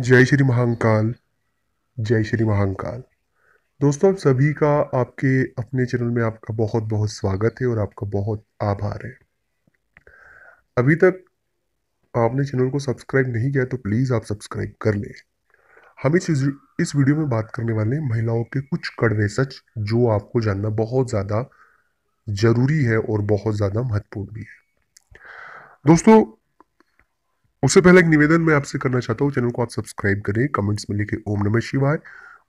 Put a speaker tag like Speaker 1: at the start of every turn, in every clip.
Speaker 1: जय श्री महाकाल जय श्री महाकाल दोस्तों आप सभी का आपके अपने चैनल में आपका बहुत बहुत स्वागत है और आपका बहुत आभार है अभी तक आपने चैनल को सब्सक्राइब नहीं किया तो प्लीज़ आप सब्सक्राइब कर लें हम इस इस वीडियो में बात करने वाले हैं महिलाओं के कुछ कड़वे सच जो आपको जानना बहुत ज़्यादा ज़रूरी है और बहुत ज़्यादा महत्वपूर्ण भी है दोस्तों उससे पहले एक निवेदन मैं आपसे करना चाहता हूँ चैनल को आप सब्सक्राइब करें कमेंट्स में लिखे ओम नमः शिवाय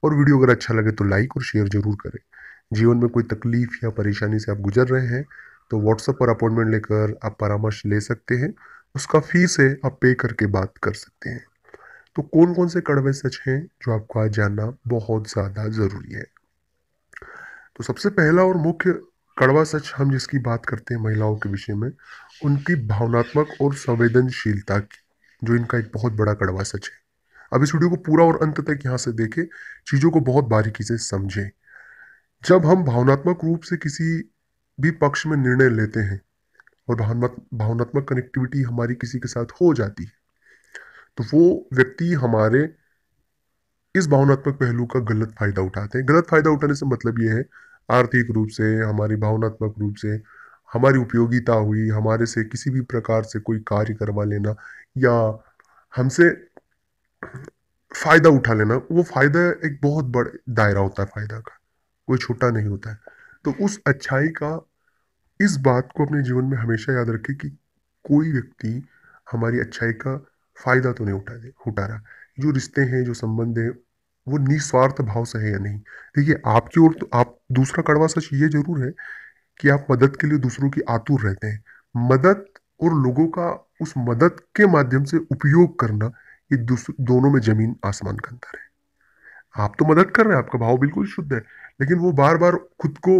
Speaker 1: और वीडियो अगर अच्छा लगे तो लाइक और शेयर जरूर करें जीवन में कोई तकलीफ या परेशानी से आप गुजर रहे हैं तो व्हाट्सएप पर अपॉइंटमेंट लेकर आप परामर्श ले सकते हैं उसका फीस है आप पे करके बात कर सकते हैं तो कौन कौन से कड़वे सच हैं जो आपको आज जानना बहुत ज़्यादा ज़रूरी है तो सबसे पहला और मुख्य कड़वा सच हम जिसकी बात करते हैं महिलाओं के विषय में उनकी भावनात्मक और संवेदनशीलता की जो इनका एक बहुत बड़ा कड़वा सच है अब इस वीडियो को पूरा और अंत तक यहाँ से देखें चीज़ों को बहुत बारीकी से समझें जब हम भावनात्मक रूप से किसी भी पक्ष में निर्णय लेते हैं और भावनात्मक कनेक्टिविटी हमारी किसी के साथ हो जाती है तो वो व्यक्ति हमारे इस भावनात्मक पहलू का गलत फ़ायदा उठाते हैं गलत फ़ायदा उठाने से मतलब ये है आर्थिक रूप से हमारी भावनात्मक रूप से हमारी उपयोगिता हुई हमारे से किसी भी प्रकार से कोई कार्य करवा लेना या हमसे फ़ायदा उठा लेना वो फ़ायदा एक बहुत बड़ा दायरा होता है फ़ायदा का कोई छोटा नहीं होता है तो उस अच्छाई का इस बात को अपने जीवन में हमेशा याद रखें कि कोई व्यक्ति हमारी अच्छाई का फ़ायदा तो नहीं उठा दे उठा रहा जो रिश्ते हैं जो संबंध हैं वो निस्वार्थ भाव से है या नहीं देखिए आपकी ओर तो आप दूसरा कड़वा सच ये जरूर है कि आप मदद के लिए दूसरों की आतुर रहते हैं मदद और लोगों का उस मदद के माध्यम से उपयोग करना ये दोनों में जमीन आसमान का अंतर है आप तो मदद कर रहे हैं आपका भाव बिल्कुल शुद्ध है लेकिन वो बार बार खुद को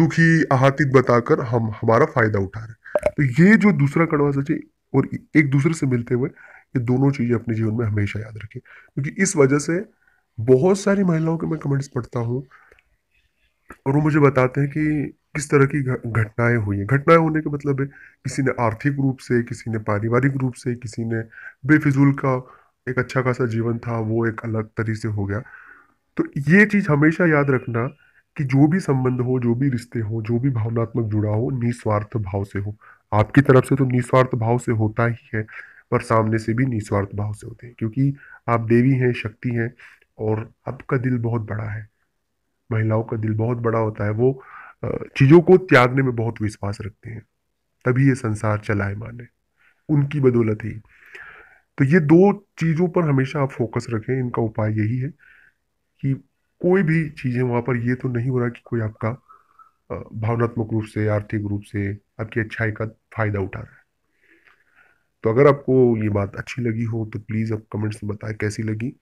Speaker 1: दुखी आहतित बताकर हम हमारा फायदा उठा रहे हैं तो ये जो दूसरा कड़वा सच और एक दूसरे से मिलते हुए ये दोनों चीज़ें अपने जीवन में हमेशा याद रखें क्योंकि इस वजह से बहुत सारी महिलाओं के मैं कमेंट्स पढ़ता हूँ और वो मुझे बताते हैं कि किस तरह की घटनाएं हुई हैं घटनाएं होने का मतलब है किसी ने आर्थिक रूप से किसी ने पारिवारिक रूप से किसी ने बेफिजूल का एक अच्छा खासा जीवन था वो एक अलग तरीके से हो गया तो ये चीज़ हमेशा याद रखना कि जो भी संबंध हो जो भी रिश्ते हो जो भी भावनात्मक जुड़ा हो निस्वार्थ भाव से हो आपकी तरफ से तो निस्वार्थ भाव से होता ही है पर सामने से भी निस्वार्थ भाव से होते हैं क्योंकि आप देवी हैं शक्ति हैं और आपका दिल बहुत बड़ा है महिलाओं का दिल बहुत बड़ा होता है वो चीज़ों को त्यागने में बहुत विश्वास रखते हैं तभी ये संसार चलाए माने उनकी बदौलत ही तो ये दो चीज़ों पर हमेशा आप फोकस रखें इनका उपाय यही है कि कोई भी चीज़ें वहां पर ये तो नहीं हो रहा कि कोई आपका भावनात्मक रूप से आर्थिक रूप से आपकी अच्छाई का फ़ायदा उठा रहा है तो अगर आपको ये बात अच्छी लगी हो तो प्लीज़ आप कमेंट्स में बताएं कैसी लगी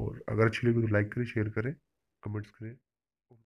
Speaker 1: और अगर अच्छी लगी तो लाइक करें शेयर करें कमेंट्स करें